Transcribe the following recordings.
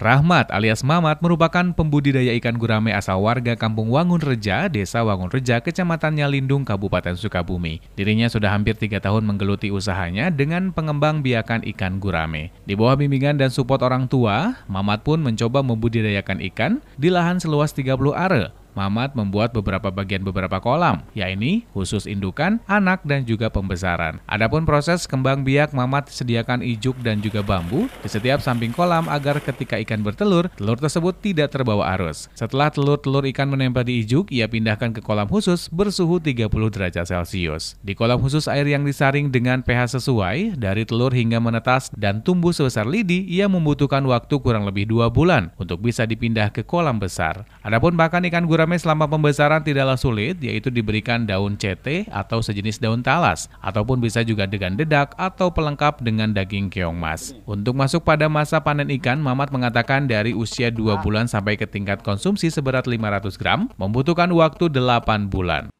Rahmat alias Mamat merupakan pembudidaya ikan gurame asal warga Kampung Wangun Reja, Desa Wangun Reja, Kecamatan Nyalindung, Kabupaten Sukabumi. Dirinya sudah hampir tiga tahun menggeluti usahanya dengan pengembang biakan ikan gurame. Di bawah bimbingan dan support orang tua, Mamat pun mencoba membudidayakan ikan di lahan seluas 30 are Mamat membuat beberapa bagian beberapa kolam, yaitu khusus indukan, anak, dan juga pembesaran. Adapun proses kembang biak, Mamat sediakan ijuk dan juga bambu di setiap samping kolam agar ketika ikan bertelur, telur tersebut tidak terbawa arus. Setelah telur-telur ikan menempel di ijuk, ia pindahkan ke kolam khusus bersuhu 30 derajat Celcius. Di kolam khusus air yang disaring dengan pH sesuai, dari telur hingga menetas dan tumbuh sebesar lidi, ia membutuhkan waktu kurang lebih dua bulan untuk bisa dipindah ke kolam besar. Adapun bahkan ikan gurame gurame selama pembesaran tidaklah sulit, yaitu diberikan daun CT atau sejenis daun talas, ataupun bisa juga dengan dedak atau pelengkap dengan daging keong mas. Untuk masuk pada masa panen ikan, Mamat mengatakan dari usia 2 bulan sampai ke tingkat konsumsi seberat 500 gram, membutuhkan waktu 8 bulan.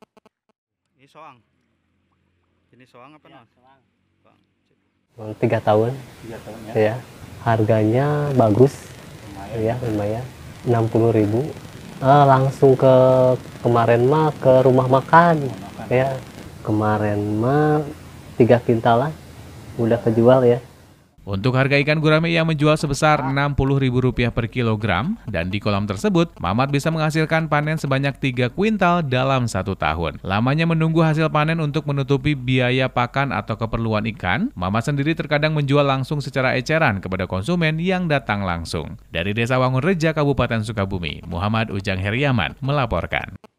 Ini soang. Ini soang apa ya, soang. Soang. Tiga tahun. Tiga tahun ya. ya. Harganya bagus. Lumayan. Ya, lumayan. 60 ribu uh, langsung ke kemarin mah ke rumah makan, rumah makan. ya kemarin mah tiga lah udah kejual ya untuk harga ikan gurame yang menjual sebesar Rp60.000 per kilogram dan di kolam tersebut, Mamat bisa menghasilkan panen sebanyak 3 kuintal dalam satu tahun. Lamanya menunggu hasil panen untuk menutupi biaya pakan atau keperluan ikan, Mamat sendiri terkadang menjual langsung secara eceran kepada konsumen yang datang langsung. Dari Desa Wangun Reja, Kabupaten Sukabumi, Muhammad Ujang Heriaman melaporkan.